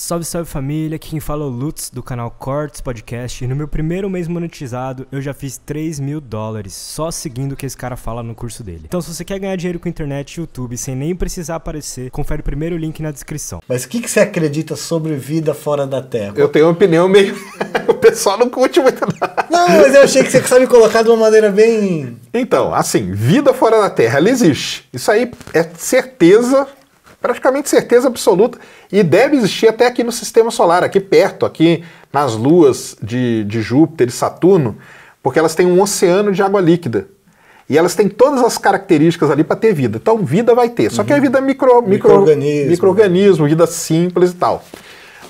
Salve, salve família, aqui quem fala é o Lutz do canal Cortes Podcast e no meu primeiro mês monetizado eu já fiz 3 mil dólares só seguindo o que esse cara fala no curso dele. Então se você quer ganhar dinheiro com internet e YouTube sem nem precisar aparecer, confere o primeiro link na descrição. Mas o que, que você acredita sobre vida fora da Terra? Eu tenho uma opinião meio... o pessoal não curte muito nada. Não, mas eu achei que você sabe colocar de uma maneira bem... Então, assim, vida fora da Terra, ela existe. Isso aí é certeza praticamente certeza absoluta, e deve existir até aqui no sistema solar, aqui perto, aqui nas luas de, de Júpiter e Saturno, porque elas têm um oceano de água líquida. E elas têm todas as características ali para ter vida. Então, vida vai ter. Só uhum. que é uhum. vida micro, micro, microorganismo, vida simples e tal.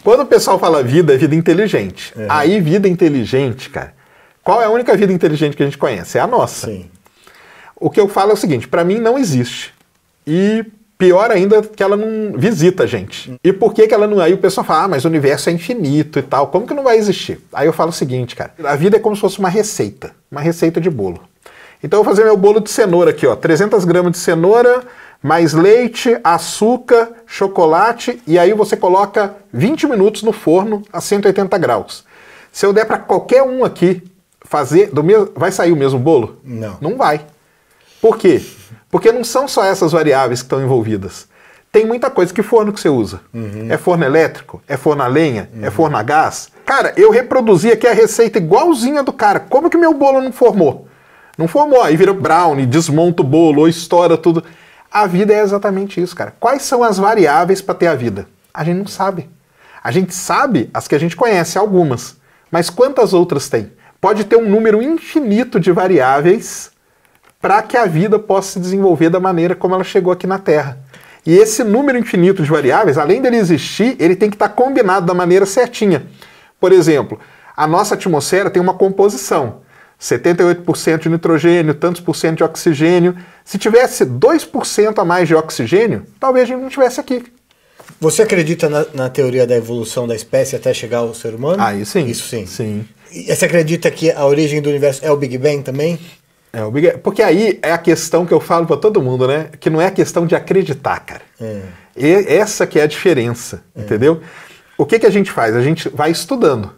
Quando o pessoal fala vida, é vida inteligente. É. Aí, vida inteligente, cara, qual é a única vida inteligente que a gente conhece? É a nossa. Sim. O que eu falo é o seguinte: para mim não existe. E Pior ainda que ela não visita a gente. E por que, que ela não. Aí o pessoal fala, ah, mas o universo é infinito e tal, como que não vai existir? Aí eu falo o seguinte, cara: a vida é como se fosse uma receita, uma receita de bolo. Então eu vou fazer meu bolo de cenoura aqui, ó: 300 gramas de cenoura, mais leite, açúcar, chocolate, e aí você coloca 20 minutos no forno a 180 graus. Se eu der para qualquer um aqui fazer, do mesmo, vai sair o mesmo bolo? Não. Não vai. Por quê? Porque não são só essas variáveis que estão envolvidas. Tem muita coisa. Que forno que você usa? Uhum. É forno elétrico? É forno a lenha? É uhum. É forno a gás? Cara, eu reproduzi aqui a receita igualzinha do cara. Como que meu bolo não formou? Não formou. Aí vira brownie, desmonta o bolo, ou estoura tudo. A vida é exatamente isso, cara. Quais são as variáveis para ter a vida? A gente não sabe. A gente sabe as que a gente conhece, algumas. Mas quantas outras tem? Pode ter um número infinito de variáveis para que a vida possa se desenvolver da maneira como ela chegou aqui na Terra. E esse número infinito de variáveis, além dele existir, ele tem que estar tá combinado da maneira certinha. Por exemplo, a nossa atmosfera tem uma composição. 78% de nitrogênio, tantos por cento de oxigênio. Se tivesse 2% a mais de oxigênio, talvez a gente não estivesse aqui. Você acredita na, na, teoria da evolução da espécie até chegar ao ser humano? Ah, isso sim. Isso sim. Sim. E você acredita que a origem do universo é o Big Bang também? É, obrigado. Porque aí é a questão que eu falo para todo mundo, né? Que não é a questão de acreditar, cara. É. E essa que é a diferença, é. entendeu? O que, que a gente faz? A gente vai estudando.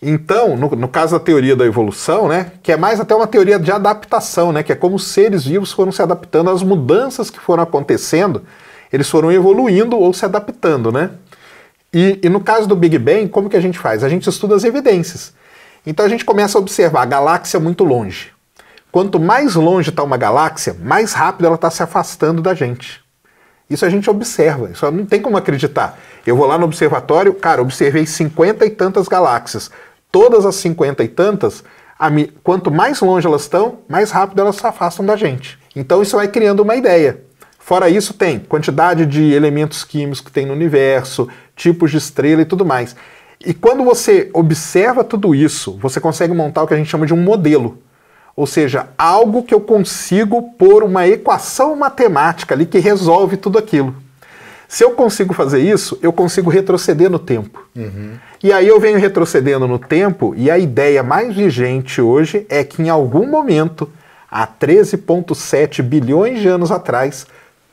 Então, no, no, caso da teoria da evolução, né, que é mais até uma teoria de adaptação, né, que é como os seres vivos foram se adaptando às mudanças que foram acontecendo, eles foram evoluindo ou se adaptando, né? E, e no caso do Big Bang, como que a gente faz? A gente estuda as evidências. Então a gente começa a observar a galáxia é muito longe. Quanto mais longe está uma galáxia, mais rápido ela está se afastando da gente. Isso a gente observa, isso não tem como acreditar. Eu vou lá no observatório, cara, observei cinquenta e tantas galáxias. Todas as cinquenta e tantas, mi... quanto mais longe elas estão, mais rápido elas se afastam da gente. Então isso vai criando uma ideia. Fora isso, tem quantidade de elementos químicos que tem no universo, tipos de estrela e tudo mais. E quando você observa tudo isso, você consegue montar o que a gente chama de um modelo. Ou seja, algo que eu consigo pôr uma equação matemática ali que resolve tudo aquilo. Se eu consigo fazer isso, eu consigo retroceder no tempo. Uhum. E aí eu venho retrocedendo no tempo, e a ideia mais vigente hoje é que em algum momento, há 13,7 bilhões de anos atrás,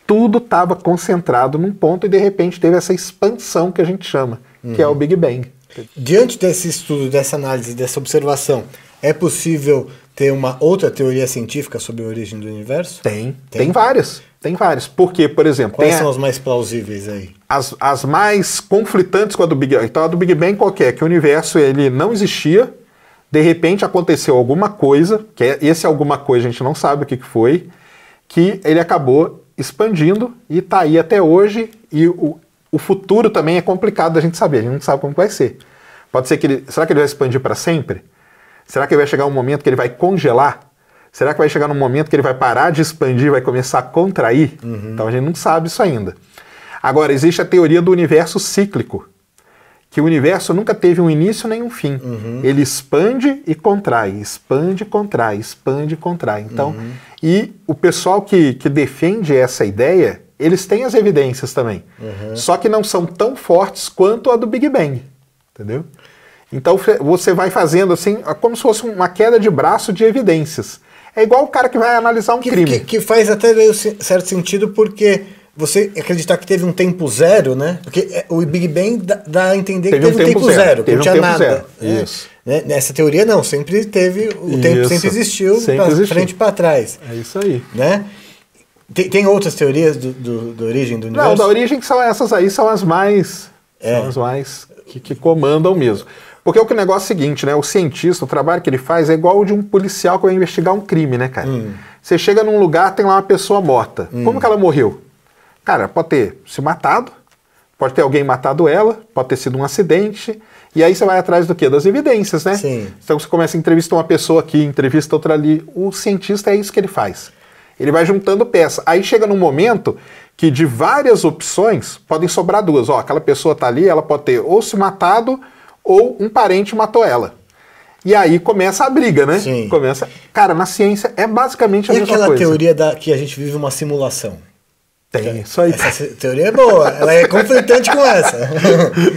tudo estava concentrado num ponto e de repente teve essa expansão que a gente chama, uhum. que é o uhum. Big Bang. Diante desse estudo, dessa análise, dessa observação, é possível ter uma outra teoria científica sobre a origem do universo? Tem. Tem, tem várias. Tem várias. Porque, por exemplo. Quais são a... as mais plausíveis aí? As, as mais conflitantes com a do Big Bang. Então, a do Big Bang qualquer, é? que o universo ele não existia, de repente aconteceu alguma coisa, que é, esse alguma coisa a gente não sabe o que, que foi, que ele acabou expandindo e está aí até hoje. E o, o futuro também é complicado da gente saber, a gente não sabe como vai ser. Pode ser que ele. Será que ele vai expandir para sempre? Será que vai chegar um momento que ele vai congelar? Será que vai chegar um momento que ele vai parar de expandir, vai começar a contrair? Uhum. Então a gente não sabe isso ainda. Agora, existe a teoria do universo cíclico, que o universo nunca teve um início nem um fim. Uhum. Ele expande e contrai, expande e contrai, expande e contrai. Então, uhum. e o pessoal que, que defende essa ideia, eles têm as evidências também. Uhum. Só que não são tão fortes quanto a do Big Bang. Entendeu? Então você vai fazendo assim, é como se fosse uma queda de braço de evidências. É igual o cara que vai analisar um que, crime. Que, que, faz até meio certo sentido, porque você acreditar que teve um tempo zero, né? Porque é, o Big Bang dá, dá a entender teve que teve um tempo, tempo zero, zero não tinha um nada. Zero. Né? Isso. Né? Nessa teoria, não, sempre teve, o isso. tempo sempre existiu, sempre pra existiu. frente para trás. É isso aí. Né? Tem, tem outras teorias do, do, do, origem do universo? Não, da origem que são essas aí, são as mais. É. São as mais que, que comandam mesmo. Porque é o negócio é o seguinte, né? O cientista, o trabalho que ele faz é igual o de um policial que vai investigar um crime, né, cara? Hum. Você chega num lugar, tem lá uma pessoa morta. Hum. Como que ela morreu? Cara, pode ter se matado, pode ter alguém matado ela, pode ter sido um acidente. E aí você vai atrás do quê? Das evidências, né? Sim. Então você começa a entrevistar uma pessoa aqui, entrevista outra ali. O cientista é isso que ele faz. Ele vai juntando peças. Aí chega num momento que de várias opções podem sobrar duas. Ó, aquela pessoa tá ali, ela pode ter ou se matado ou um parente matou ela. E aí começa a briga, né? Sim. Começa. Cara, na ciência é basicamente a e mesma coisa. E aquela teoria da que a gente vive uma simulação? Tem, isso aí. Essa teoria é boa, ela é conflitante com essa.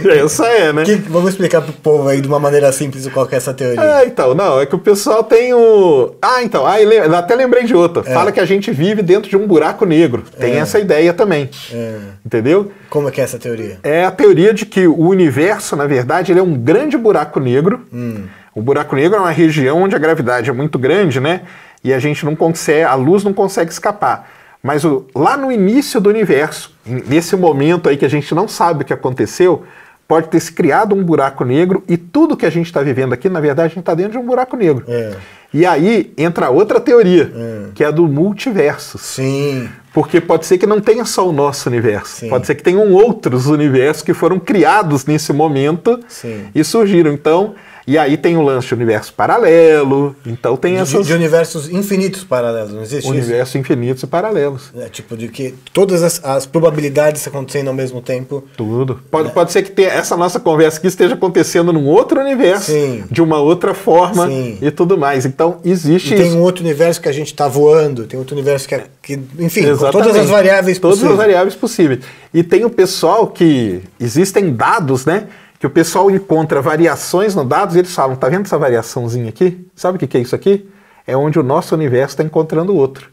É, essa é, né? Que, vamos explicar pro povo aí de uma maneira simples qual é essa teoria. Ah, então, não, é que o pessoal tem o. Ah, então, ah, até lembrei de outra. É. Fala que a gente vive dentro de um buraco negro. Tem é. essa ideia também. É. Entendeu? Como é que é essa teoria? É a teoria de que o universo, na verdade, ele é um grande buraco negro. Hum. O buraco negro é uma região onde a gravidade é muito grande, né? E a gente não consegue, a luz não consegue escapar. Mas o, lá no início do universo, nesse momento aí que a gente não sabe o que aconteceu, pode ter se criado um buraco negro e tudo que a gente está vivendo aqui, na verdade, a gente está dentro de um buraco negro. É. E aí entra outra teoria, é. que é a do multiverso. Sim. Porque pode ser que não tenha só o nosso universo. Sim. Pode ser que tenham outros universos que foram criados nesse momento Sim. e surgiram. Então, e aí tem o lance de universo paralelo, então tem essas... De, de universos infinitos paralelos, não existe Universos isso? infinitos e paralelos. É, tipo, de que todas as, as, probabilidades acontecendo ao mesmo tempo. Tudo. Pode, é. pode ser que tenha essa nossa conversa aqui esteja acontecendo num outro universo, Sim. de uma outra forma Sim. e tudo mais. Então existe e tem um outro universo que a gente está voando, tem outro universo que... É, que enfim, todas as variáveis todas possíveis. Todas as variáveis possíveis. E tem o pessoal que... Existem dados, né? que o pessoal encontra variações no dados e eles falam, tá vendo essa variaçãozinha aqui? Sabe o que, que é isso aqui? É onde o nosso universo está encontrando o outro.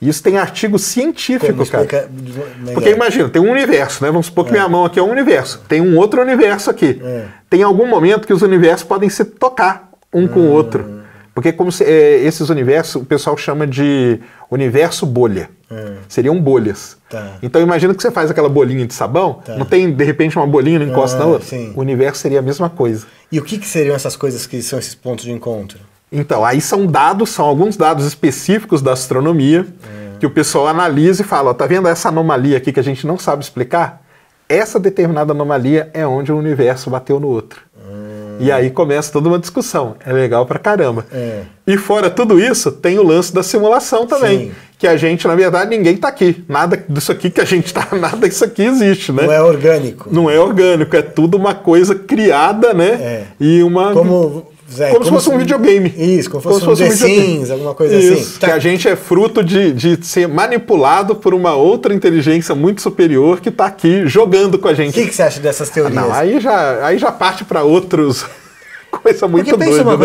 isso tem artigo científico, cara. Porque imagina, tem um universo, né? Vamos supor que é. minha mão aqui é um universo. Tem um outro universo aqui. É. Tem algum momento que os universos podem se tocar um com o outro. Ah. Porque é como se, é, esses universos, o pessoal chama de universo bolha. Hum. Seriam bolhas. Tá. Então imagina que você faz aquela bolinha de sabão, tá. não tem de repente uma bolinha, não encosta ah, na outra. Sim. O universo seria a mesma coisa. E o que, que seriam essas coisas que são esses pontos de encontro? Então, aí são dados, são alguns dados específicos da astronomia hum. que o pessoal analisa e fala: ó, tá vendo essa anomalia aqui que a gente não sabe explicar? Essa determinada anomalia é onde o universo bateu no outro. Hum. E aí começa toda uma discussão. É legal pra caramba. É. E fora tudo isso, tem o lance da simulação também. Sim. Que a gente, na verdade, ninguém tá aqui. Nada disso aqui que a gente tá, nada disso aqui existe, né? Não é orgânico. Não é orgânico, é tudo uma coisa criada, né? É. E uma. Como como, como, se fosse um, videogame. Isso, como, fosse um se fosse, um, The Sims, alguma coisa isso, assim. Tá. Que a tá. gente é fruto de, de ser manipulado por uma outra inteligência muito superior que está aqui jogando com a gente. O que, que, você acha dessas teorias? Ah, não, aí já, aí já parte para outros. coisa muito Porque doida.